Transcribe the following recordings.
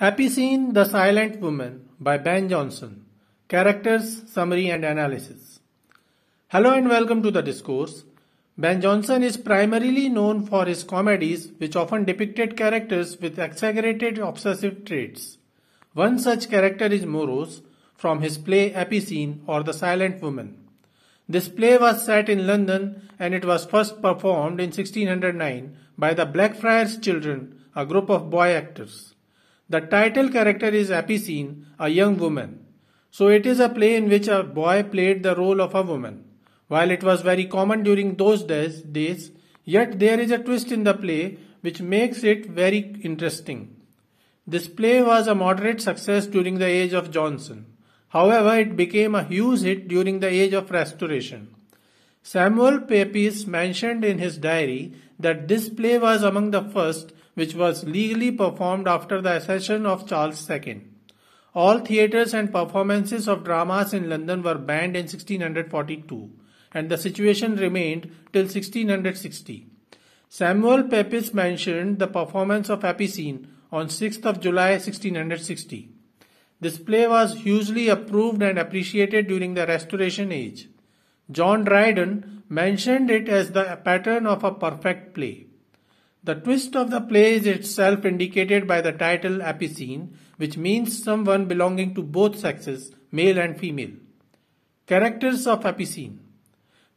Apicene The Silent Woman by Ben Jonson. Characters, Summary and Analysis. Hello and welcome to the discourse. Ben Jonson is primarily known for his comedies, which often depicted characters with exaggerated obsessive traits. One such character is Moros from his play Epicene or The Silent Woman. This play was set in London and it was first performed in 1609 by the Blackfriars Children, a group of boy actors. The title character is Apicene, a young woman. So it is a play in which a boy played the role of a woman. While it was very common during those days, yet there is a twist in the play which makes it very interesting. This play was a moderate success during the age of Johnson. However, it became a huge hit during the age of Restoration. Samuel Pepys mentioned in his diary that this play was among the first which was legally performed after the accession of Charles II. All theatres and performances of dramas in London were banned in 1642, and the situation remained till 1660. Samuel Pepys mentioned the performance of Epicene on 6th of July 1660. This play was hugely approved and appreciated during the Restoration Age. John Dryden mentioned it as the pattern of a perfect play. The twist of the play is itself indicated by the title Apicene, which means someone belonging to both sexes, male and female. Characters of Apicene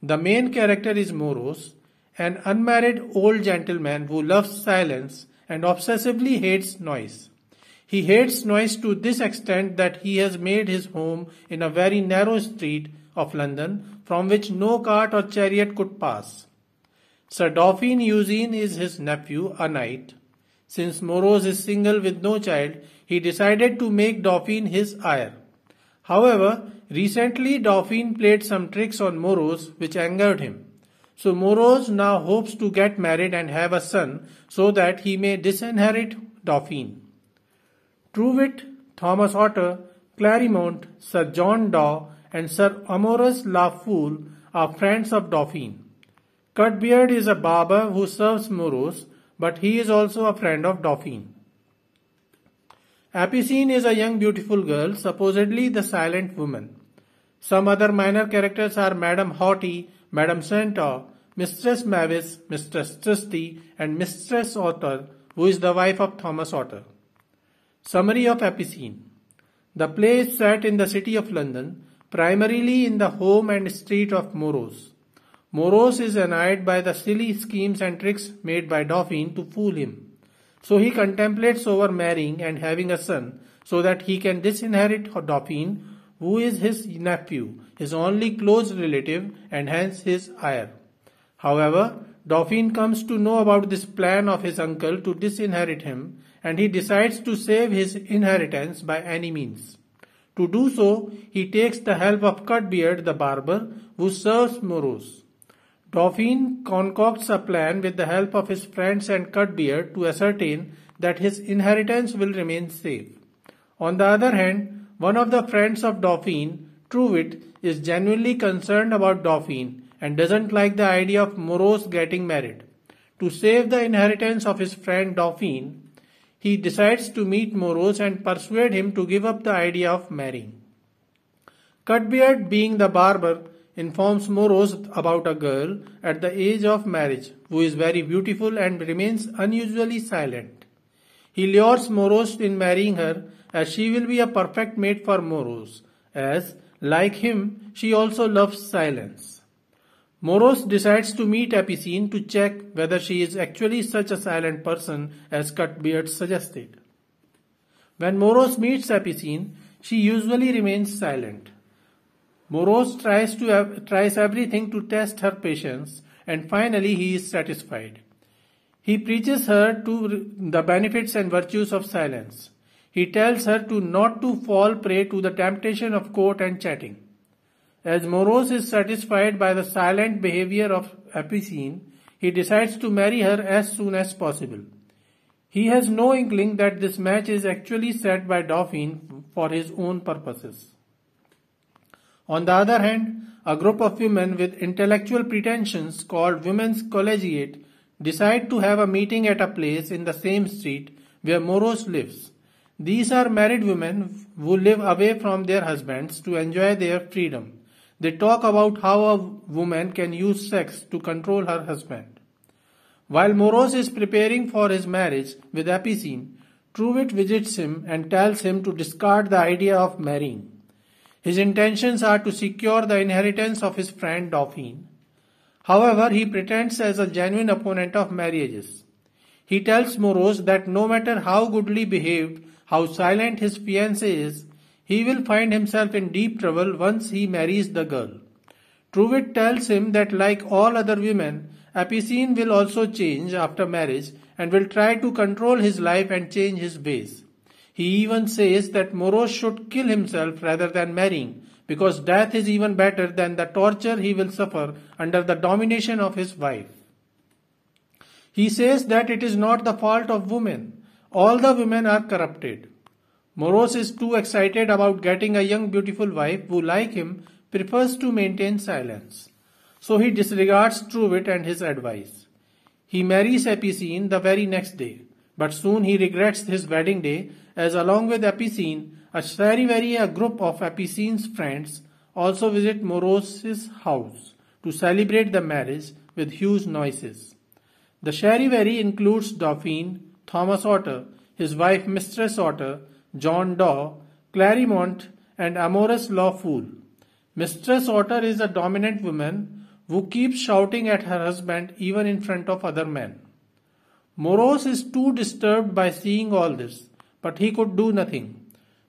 The main character is Moros, an unmarried old gentleman who loves silence and obsessively hates noise. He hates noise to this extent that he has made his home in a very narrow street of London from which no cart or chariot could pass. Sir Dauphin Eugene is his nephew, a knight. Since Moros is single with no child, he decided to make Dauphin his heir. However, recently Dauphin played some tricks on Moros which angered him. So Moros now hopes to get married and have a son so that he may disinherit Dauphin. wit, Thomas Otter, Clarimont, Sir John Daw, and Sir Amorous La are friends of Dauphin. Cutbeard is a barber who serves Moros, but he is also a friend of Dauphine. Apicine is a young beautiful girl, supposedly the silent woman. Some other minor characters are Madame Haughty, Madame Centaur, Mistress Mavis, Mistress Tristy, and Mistress Otter, who is the wife of Thomas Otter. Summary of Apicine: The play is set in the city of London, primarily in the home and street of Moros. Morose is annoyed by the silly schemes and tricks made by Dauphin to fool him. So he contemplates over marrying and having a son so that he can disinherit Dauphin, who is his nephew, his only close relative, and hence his heir. However, Dauphin comes to know about this plan of his uncle to disinherit him, and he decides to save his inheritance by any means. To do so, he takes the help of Cutbeard the barber, who serves Morose. Dauphine concocts a plan with the help of his friends and Cutbeard to ascertain that his inheritance will remain safe. On the other hand, one of the friends of Dauphine, Truewit, is genuinely concerned about Dauphine and doesn't like the idea of Morose getting married. To save the inheritance of his friend Dauphine, he decides to meet Morose and persuade him to give up the idea of marrying. Cutbeard, being the barber, informs Moros about a girl at the age of marriage who is very beautiful and remains unusually silent. He lures Moros in marrying her as she will be a perfect mate for Moros as, like him, she also loves silence. Moros decides to meet Epicene to check whether she is actually such a silent person as Cutbeard suggested. When Moros meets Epicene, she usually remains silent. Morose tries to tries everything to test her patience and finally he is satisfied. He preaches her to the benefits and virtues of silence. He tells her to not to fall prey to the temptation of court and chatting. As Morose is satisfied by the silent behavior of Epicene, he decides to marry her as soon as possible. He has no inkling that this match is actually set by Dauphine for his own purposes. On the other hand, a group of women with intellectual pretensions called Women's Collegiate decide to have a meeting at a place in the same street where Moros lives. These are married women who live away from their husbands to enjoy their freedom. They talk about how a woman can use sex to control her husband. While Moros is preparing for his marriage with Epicene, Truitt visits him and tells him to discard the idea of marrying. His intentions are to secure the inheritance of his friend Dauphine. However, he pretends as a genuine opponent of marriages. He tells Moros that no matter how goodly behaved, how silent his fiancée is, he will find himself in deep trouble once he marries the girl. Truitt tells him that like all other women, Apicene will also change after marriage and will try to control his life and change his ways. He even says that Moros should kill himself rather than marrying, because death is even better than the torture he will suffer under the domination of his wife. He says that it is not the fault of women. All the women are corrupted. Moros is too excited about getting a young beautiful wife who, like him, prefers to maintain silence. So he disregards Truwit and his advice. He marries Epicene the very next day. But soon he regrets his wedding day, as along with Epicene, a Stradivari, a group of Epicene's friends, also visit Morose's house to celebrate the marriage with huge noises. The Stradivari includes Dauphine, Thomas Otter, his wife Mistress Otter, John Daw, Claremont, and amorous law fool. Mistress Otter is a dominant woman who keeps shouting at her husband even in front of other men. Morose is too disturbed by seeing all this, but he could do nothing.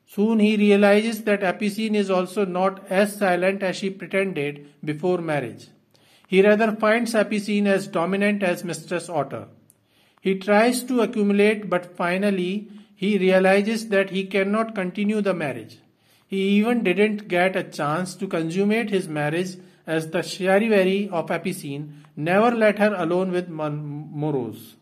Soon he realizes that Epicene is also not as silent as she pretended before marriage. He rather finds Epicene as dominant as Mistress Otter. He tries to accumulate, but finally he realizes that he cannot continue the marriage. He even didn't get a chance to consummate his marriage as the Chiariveri of Epicene never let her alone with Moros.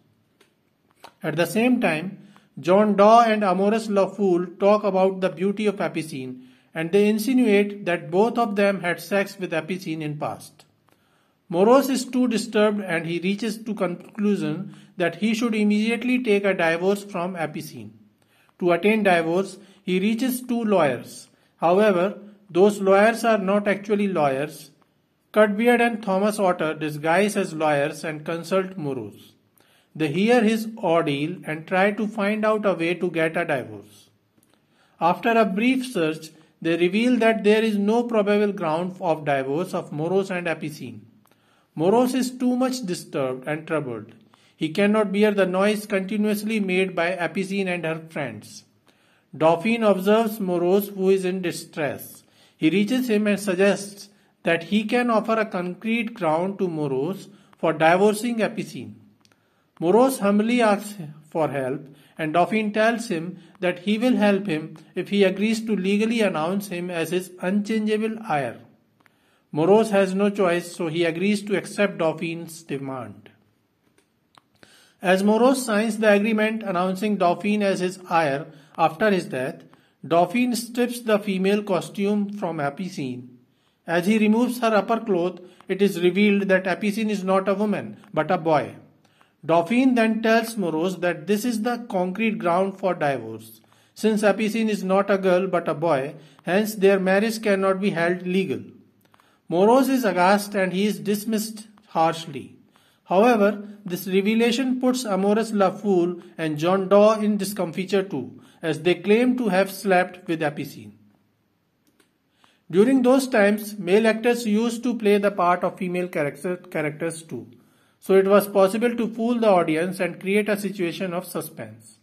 At the same time, John Daw and Amorous La Fool talk about the beauty of Epicene and they insinuate that both of them had sex with Epicene in past. Morose is too disturbed and he reaches to conclusion that he should immediately take a divorce from Epicene. To attain divorce, he reaches two lawyers. However, those lawyers are not actually lawyers. Cutbeard and Thomas Otter disguise as lawyers and consult Morose. They hear his ordeal and try to find out a way to get a divorce. After a brief search, they reveal that there is no probable ground of divorce of Moros and Epicene. Moros is too much disturbed and troubled. He cannot bear the noise continuously made by Epicene and her friends. Dauphine observes Moros who is in distress. He reaches him and suggests that he can offer a concrete ground to Moros for divorcing Epicene. Moros humbly asks for help, and Dauphin tells him that he will help him if he agrees to legally announce him as his unchangeable heir. Moros has no choice, so he agrees to accept Dauphin's demand. As Moros signs the agreement announcing Dauphin as his heir after his death, Dauphin strips the female costume from Apicine. As he removes her upper cloth, it is revealed that Apicine is not a woman, but a boy. Dauphine then tells Morose that this is the concrete ground for divorce. Since Apicine is not a girl but a boy, hence their marriage cannot be held legal. Morose is aghast and he is dismissed harshly. However, this revelation puts Amorous La and John Daw in discomfiture too, as they claim to have slept with Apicine. During those times, male actors used to play the part of female character, characters too so it was possible to fool the audience and create a situation of suspense.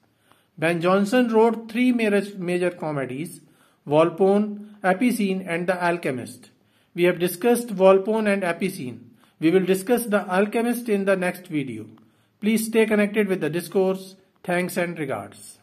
Ben Jonson wrote three major, major comedies Volpone, Epicene, and The Alchemist. We have discussed Volpone and Epicene. We will discuss The Alchemist in the next video. Please stay connected with the discourse. Thanks and regards.